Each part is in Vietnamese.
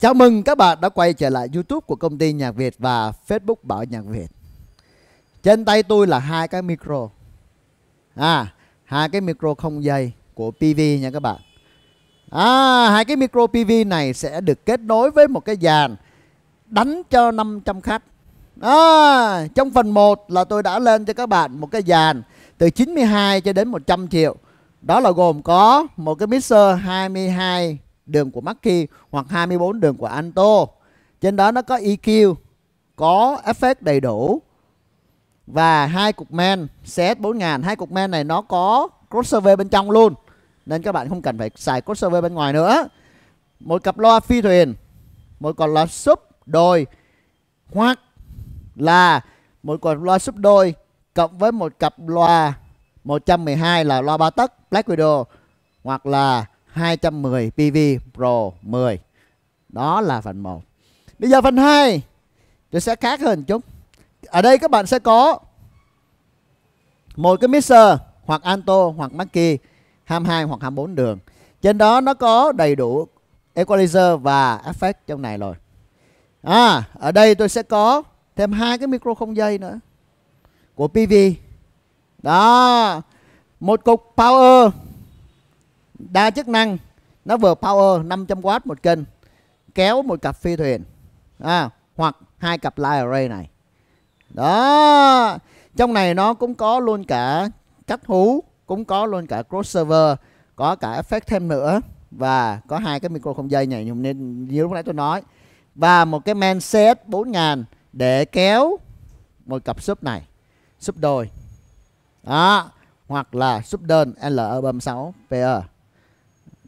Chào mừng các bạn đã quay trở lại YouTube của công ty Nhạc Việt và Facebook Bảo Nhạc Việt. Trên tay tôi là hai cái micro. À, hai cái micro không dây của PV nha các bạn. À, hai cái micro PV này sẽ được kết nối với một cái dàn đánh cho 500 khách. À, trong phần 1 là tôi đã lên cho các bạn một cái dàn từ 92 cho đến 100 triệu. Đó là gồm có một cái mixer 22 đường của Mackey hoặc 24 đường của Anto. Trên đó nó có EQ, có effect đầy đủ và hai cục men CS4000 hai cục men này nó có crossover bên trong luôn nên các bạn không cần phải xài crossover bên ngoài nữa một cặp loa phi thuyền một còn loa sub đôi hoặc là một cặp loa sub đôi cộng với một cặp loa 112 là loa ba tấc Black Widow hoặc là 210 PV Pro 10. Đó là phần 1. Bây giờ phần 2 tôi sẽ khác hơn chút. Ở đây các bạn sẽ có một cái mixer hoặc Anto hoặc Mackie 22 hoặc 24 đường. Trên đó nó có đầy đủ equalizer và effect trong này rồi. À, ở đây tôi sẽ có thêm hai cái micro không dây nữa của PV. Đó, một cục power đa chức năng nó vừa power 500W một kênh kéo một cặp phi thuyền à, hoặc hai cặp live array này đó trong này nó cũng có luôn cả cách hú cũng có luôn cả cross server có cả effect thêm nữa và có hai cái micro không dây này nên như lúc nãy tôi nói và một cái men CS 4000 để kéo một cặp sub này sub đôi đó hoặc là sub đơn L album 6 PR e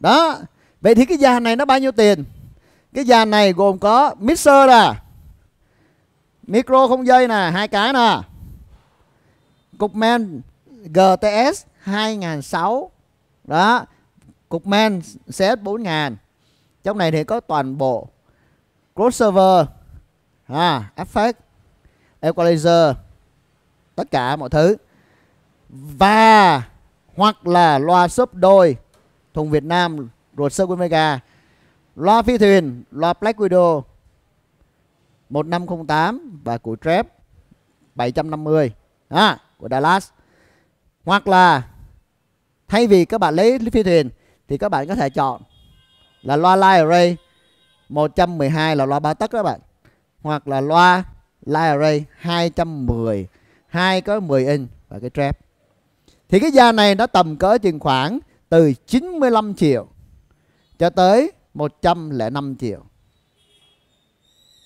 đó vậy thì cái già này nó bao nhiêu tiền cái già này gồm có mixer nè micro không dây nè hai cái nè cục men GTS 2006 đó cục men CS 4000 trong này thì có toàn bộ crossover à, effect equalizer tất cả mọi thứ và hoặc là loa sub đôi thùng Việt Nam, ruột sơ quân Mega, loa phi thuyền, loa Black Widow 1508 và của Trep 750 à, của Dallas. Hoặc là thay vì các bạn lấy phi thuyền thì các bạn có thể chọn là loa Live Array 112 là loa ba tấc các bạn. Hoặc là loa Live Array 210 hai có 10 inch và cái trap. Thì cái da này nó tầm cỡ chừng khoảng từ 95 triệu cho tới 105 triệu.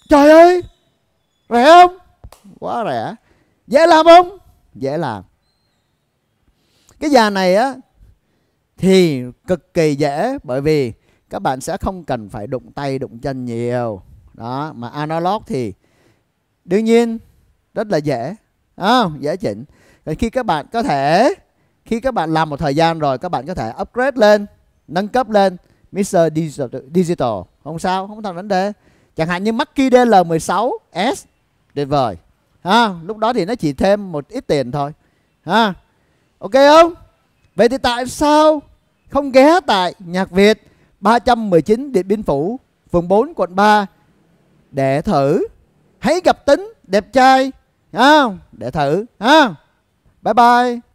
Trời ơi, rẻ không? Quá rẻ. Dễ làm không? Dễ làm. Cái già này á thì cực kỳ dễ bởi vì các bạn sẽ không cần phải đụng tay đụng chân nhiều. Đó, mà analog thì đương nhiên rất là dễ. À, dễ chỉnh. khi các bạn có thể khi các bạn làm một thời gian rồi các bạn có thể upgrade lên nâng cấp lên Mr. Digital không sao không thành vấn đề chẳng hạn như Mackie DL16S tuyệt vời ha lúc đó thì nó chỉ thêm một ít tiền thôi ha ok không vậy thì tại sao không ghé tại nhạc Việt 319 Điện Biên Phủ phường 4 quận 3 để thử hãy gặp tính đẹp trai không để thử ha bye bye